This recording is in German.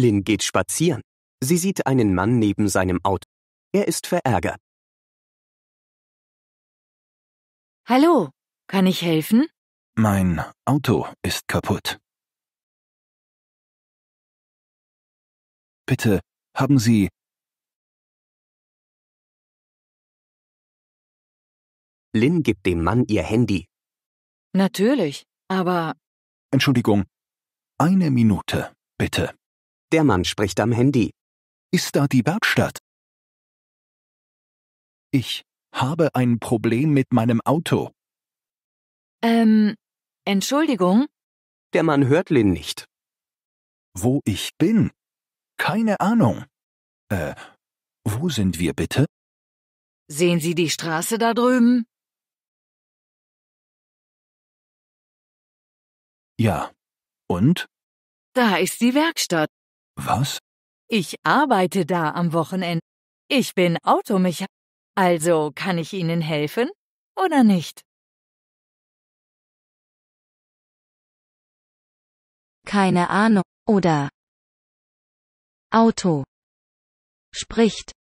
Lin geht spazieren. Sie sieht einen Mann neben seinem Auto. Er ist verärgert. Hallo, kann ich helfen? Mein Auto ist kaputt. Bitte, haben Sie... Lin gibt dem Mann ihr Handy. Natürlich, aber... Entschuldigung. Eine Minute, bitte. Der Mann spricht am Handy. Ist da die Werkstatt? Ich habe ein Problem mit meinem Auto. Ähm, Entschuldigung? Der Mann hört Lynn nicht. Wo ich bin? Keine Ahnung. Äh, wo sind wir bitte? Sehen Sie die Straße da drüben? Ja. Und? Da ist die Werkstatt. Was? Ich arbeite da am Wochenende. Ich bin Automechaniker. Also kann ich Ihnen helfen oder nicht? Keine Ahnung, oder? Auto. Spricht.